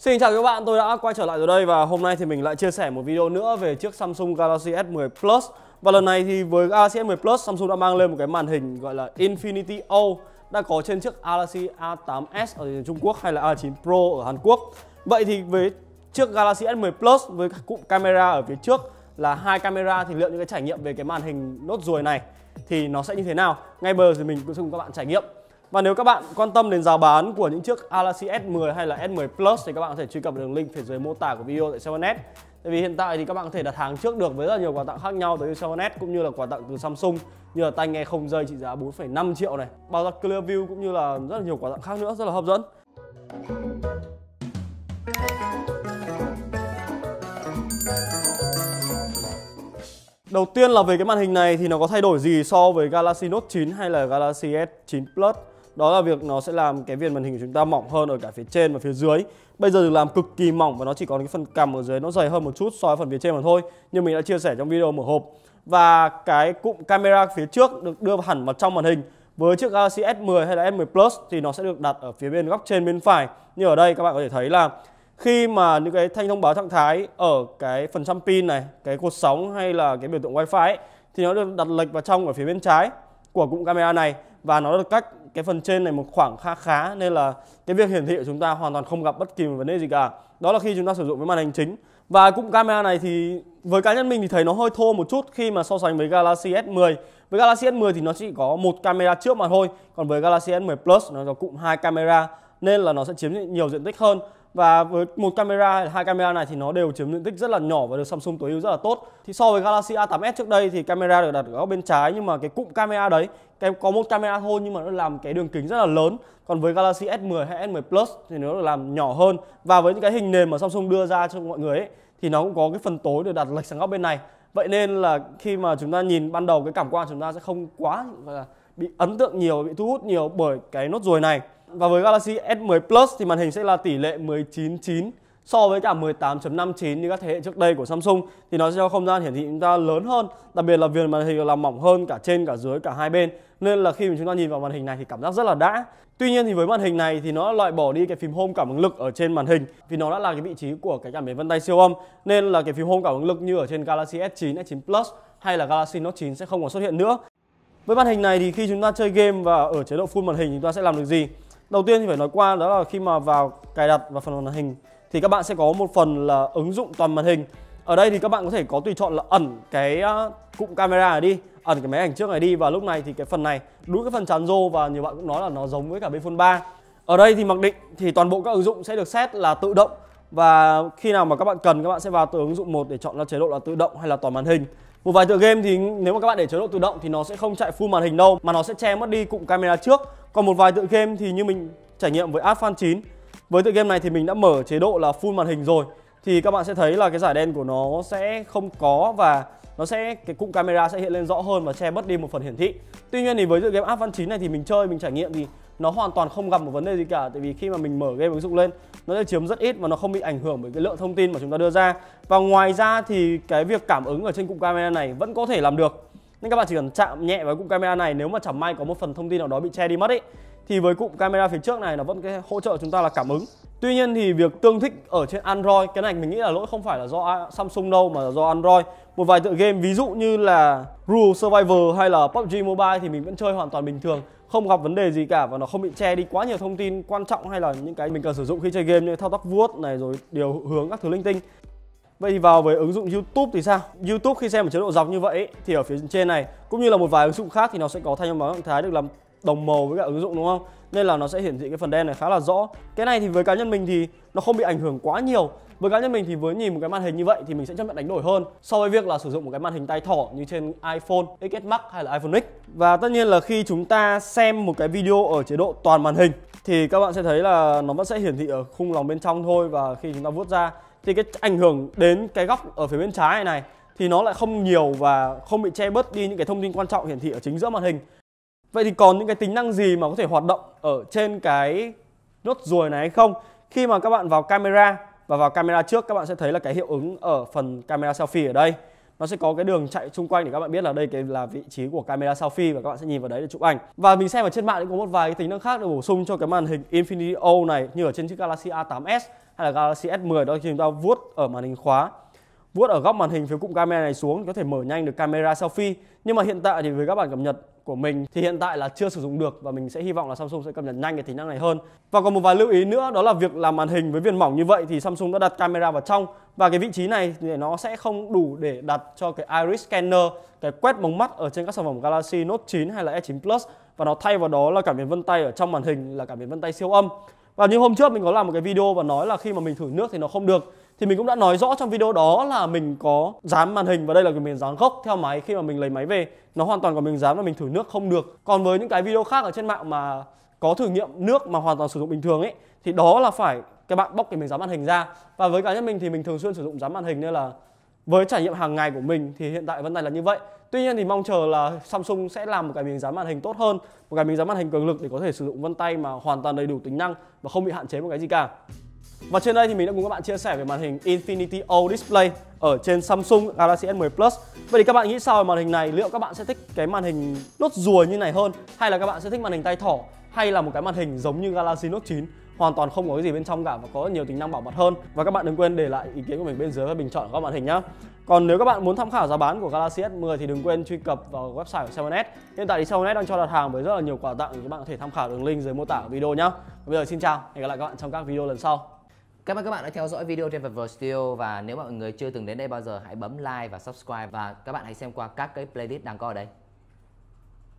Xin chào các bạn, tôi đã quay trở lại rồi đây và hôm nay thì mình lại chia sẻ một video nữa về chiếc Samsung Galaxy S10 Plus Và lần này thì với Galaxy S10 Plus, Samsung đã mang lên một cái màn hình gọi là Infinity O đã có trên chiếc Galaxy A8s ở Trung Quốc hay là A9 Pro ở Hàn Quốc Vậy thì với chiếc Galaxy S10 Plus với cụm camera ở phía trước là hai camera thì liệu những cái trải nghiệm về cái màn hình nốt ruồi này thì nó sẽ như thế nào? Ngay bờ thì mình sẽ cùng các bạn trải nghiệm và nếu các bạn quan tâm đến giá bán của những chiếc Galaxy S10 hay là S10 Plus thì các bạn có thể truy cập đường link phía dưới mô tả của video tại 7net. Tại vì hiện tại thì các bạn có thể đặt hàng trước được với rất là nhiều quà tặng khác nhau từ 7net cũng như là quà tặng từ Samsung như là tai nghe không dây trị giá 4,5 triệu này, bao giác clear view cũng như là rất là nhiều quà tặng khác nữa rất là hấp dẫn. Đầu tiên là về cái màn hình này thì nó có thay đổi gì so với Galaxy Note 9 hay là Galaxy S9 Plus đó là việc nó sẽ làm cái viền màn hình của chúng ta mỏng hơn ở cả phía trên và phía dưới bây giờ được làm cực kỳ mỏng và nó chỉ còn cái phần cằm ở dưới nó dày hơn một chút so với phần phía trên mà thôi như mình đã chia sẻ trong video mở hộp và cái cụm camera phía trước được đưa hẳn vào trong màn hình với chiếc Galaxy S10 hay là S10 Plus thì nó sẽ được đặt ở phía bên góc trên bên phải như ở đây các bạn có thể thấy là khi mà những cái thanh thông báo trạng thái ở cái phần trăm pin này cái cột sóng hay là cái biểu tượng wifi ấy, thì nó được đặt lệch vào trong ở phía bên trái của cụm camera này và nó được cách cái phần trên này một khoảng khá khá nên là cái việc hiển thị của chúng ta hoàn toàn không gặp bất kỳ một vấn đề gì cả đó là khi chúng ta sử dụng với màn hình chính và cụm camera này thì với cá nhân mình thì thấy nó hơi thô một chút khi mà so sánh với Galaxy S10 với Galaxy S10 thì nó chỉ có một camera trước mà thôi còn với Galaxy S10 Plus nó có cụm hai camera nên là nó sẽ chiếm nhiều diện tích hơn và với một camera hay hai camera này thì nó đều chiếm diện tích rất là nhỏ và được Samsung tối ưu rất là tốt thì so với Galaxy A8s trước đây thì camera được đặt ở góc bên trái nhưng mà cái cụm camera đấy có một camera thôi nhưng mà nó làm cái đường kính rất là lớn còn với Galaxy S10 hay S10 Plus thì nó được làm nhỏ hơn và với những cái hình nền mà Samsung đưa ra cho mọi người ấy thì nó cũng có cái phần tối được đặt lệch sang góc bên này vậy nên là khi mà chúng ta nhìn ban đầu cái cảm quan chúng ta sẽ không quá bị ấn tượng nhiều bị thu hút nhiều bởi cái nốt ruồi này và với Galaxy S10 Plus thì màn hình sẽ là tỷ lệ 19.9 so với cả 18.59 như các thế hệ trước đây của Samsung thì nó sẽ cho không gian hiển thị chúng ta lớn hơn, đặc biệt là viền màn hình là mỏng hơn cả trên cả dưới cả hai bên nên là khi mà chúng ta nhìn vào màn hình này thì cảm giác rất là đã. Tuy nhiên thì với màn hình này thì nó loại bỏ đi cái phím home cảm ứng lực ở trên màn hình vì nó đã là cái vị trí của cái cảm biến vân tay siêu âm nên là cái phím home cảm ứng lực như ở trên Galaxy S9, S9 Plus hay là Galaxy Note 9 sẽ không còn xuất hiện nữa. Với màn hình này thì khi chúng ta chơi game và ở chế độ full màn hình chúng ta sẽ làm được gì? Đầu tiên thì phải nói qua đó là khi mà vào cài đặt vào phần màn hình thì các bạn sẽ có một phần là ứng dụng toàn màn hình. Ở đây thì các bạn có thể có tùy chọn là ẩn cái à, cụm camera này đi, ẩn cái máy ảnh trước này đi và lúc này thì cái phần này đúng cái phần chắn rô và nhiều bạn cũng nói là nó giống với cả bên Phone 3. Ở đây thì mặc định thì toàn bộ các ứng dụng sẽ được set là tự động và khi nào mà các bạn cần các bạn sẽ vào từ ứng dụng một để chọn là chế độ là tự động hay là toàn màn hình một vài tựa game thì nếu mà các bạn để chế độ tự động thì nó sẽ không chạy full màn hình đâu mà nó sẽ che mất đi cụm camera trước còn một vài tựa game thì như mình trải nghiệm với Adfan 9 với tựa game này thì mình đã mở chế độ là full màn hình rồi thì các bạn sẽ thấy là cái giải đen của nó sẽ không có và nó sẽ cái cụm camera sẽ hiện lên rõ hơn và che mất đi một phần hiển thị tuy nhiên thì với tựa game Adfan 9 này thì mình chơi mình trải nghiệm thì nó hoàn toàn không gặp một vấn đề gì cả tại vì khi mà mình mở game ứng dụng lên nó sẽ chiếm rất ít và nó không bị ảnh hưởng bởi cái lượng thông tin mà chúng ta đưa ra và ngoài ra thì cái việc cảm ứng ở trên cụm camera này vẫn có thể làm được nên các bạn chỉ cần chạm nhẹ vào cụm camera này nếu mà chẳng may có một phần thông tin nào đó bị che đi mất ấy thì với cụm camera phía trước này nó vẫn cái hỗ trợ chúng ta là cảm ứng Tuy nhiên thì việc tương thích ở trên Android cái này mình nghĩ là lỗi không phải là do Samsung đâu mà là do Android. Một vài tựa game ví dụ như là Rule Survivor hay là PUBG Mobile thì mình vẫn chơi hoàn toàn bình thường, không gặp vấn đề gì cả và nó không bị che đi quá nhiều thông tin quan trọng hay là những cái mình cần sử dụng khi chơi game như thao tác vuốt này rồi điều hướng các thứ linh tinh. Vậy thì vào với ứng dụng YouTube thì sao? YouTube khi xem ở chế độ dọc như vậy thì ở phía trên này cũng như là một vài ứng dụng khác thì nó sẽ có thanh âm báo trạng thái được làm đồng màu với cả ứng dụng đúng không nên là nó sẽ hiển thị cái phần đen này khá là rõ cái này thì với cá nhân mình thì nó không bị ảnh hưởng quá nhiều với cá nhân mình thì với nhìn một cái màn hình như vậy thì mình sẽ chấp nhận đánh đổi hơn so với việc là sử dụng một cái màn hình tay thỏ như trên iPhone XS Max hay là iPhone X và tất nhiên là khi chúng ta xem một cái video ở chế độ toàn màn hình thì các bạn sẽ thấy là nó vẫn sẽ hiển thị ở khung lòng bên trong thôi và khi chúng ta vuốt ra thì cái ảnh hưởng đến cái góc ở phía bên trái này thì nó lại không nhiều và không bị che bớt đi những cái thông tin quan trọng hiển thị ở chính giữa màn hình Vậy thì còn những cái tính năng gì mà có thể hoạt động ở trên cái nốt ruồi này hay không? Khi mà các bạn vào camera và vào camera trước các bạn sẽ thấy là cái hiệu ứng ở phần camera selfie ở đây. Nó sẽ có cái đường chạy xung quanh để các bạn biết là đây cái là vị trí của camera selfie và các bạn sẽ nhìn vào đấy để chụp ảnh. Và mình xem ở trên mạng cũng có một vài cái tính năng khác được bổ sung cho cái màn hình Infinity O này như ở trên chiếc Galaxy A8s hay là Galaxy S10 đó khi chúng ta vuốt ở màn hình khóa vuốt ở góc màn hình phía cụm camera này xuống có thể mở nhanh được camera selfie nhưng mà hiện tại thì với các bản cập nhật của mình thì hiện tại là chưa sử dụng được và mình sẽ hy vọng là Samsung sẽ cập nhật nhanh cái tính năng này hơn và còn một vài lưu ý nữa đó là việc làm màn hình với viền mỏng như vậy thì Samsung đã đặt camera vào trong và cái vị trí này thì nó sẽ không đủ để đặt cho cái iris scanner cái quét mống mắt ở trên các sản phẩm Galaxy Note 9 hay là S9 Plus và nó thay vào đó là cảm biến vân tay ở trong màn hình là cảm biến vân tay siêu âm và như hôm trước mình có làm một cái video và nói là khi mà mình thử nước thì nó không được thì mình cũng đã nói rõ trong video đó là mình có dán màn hình và đây là cái miếng dán gốc theo máy khi mà mình lấy máy về nó hoàn toàn còn mình dán và mình thử nước không được còn với những cái video khác ở trên mạng mà có thử nghiệm nước mà hoàn toàn sử dụng bình thường ấy thì đó là phải các bạn bóc cái miếng dán màn hình ra và với cá nhân mình thì mình thường xuyên sử dụng dán màn hình nên là với trải nghiệm hàng ngày của mình thì hiện tại vấn đề là như vậy tuy nhiên thì mong chờ là Samsung sẽ làm một cái miếng dán màn hình tốt hơn một cái miếng dán màn hình cường lực để có thể sử dụng vân tay mà hoàn toàn đầy đủ tính năng và không bị hạn chế một cái gì cả và trên đây thì mình đã cùng các bạn chia sẻ về màn hình Infinity O Display ở trên Samsung Galaxy S10 Plus. Vậy thì các bạn nghĩ sao về màn hình này? Liệu các bạn sẽ thích cái màn hình nốt ruồi như này hơn hay là các bạn sẽ thích màn hình tay thỏ hay là một cái màn hình giống như Galaxy Note 9? hoàn toàn không có cái gì bên trong cả và có nhiều tính năng bảo mật hơn và các bạn đừng quên để lại ý kiến của mình bên dưới và bình chọn của các bạn hình nhá còn nếu các bạn muốn tham khảo giá bán của Galaxy S10 thì đừng quên truy cập vào website của 7 hiện tại thì 7 đang cho đặt hàng với rất là nhiều quà tặng các bạn có thể tham khảo đường link dưới mô tả của video nhá bây giờ xin chào hẹn gặp lại các bạn trong các video lần sau Cảm ơn các bạn đã theo dõi video trên Vật Studio và nếu mọi người chưa từng đến đây bao giờ hãy bấm like và subscribe và các bạn hãy xem qua các cái playlist đang có ở đây.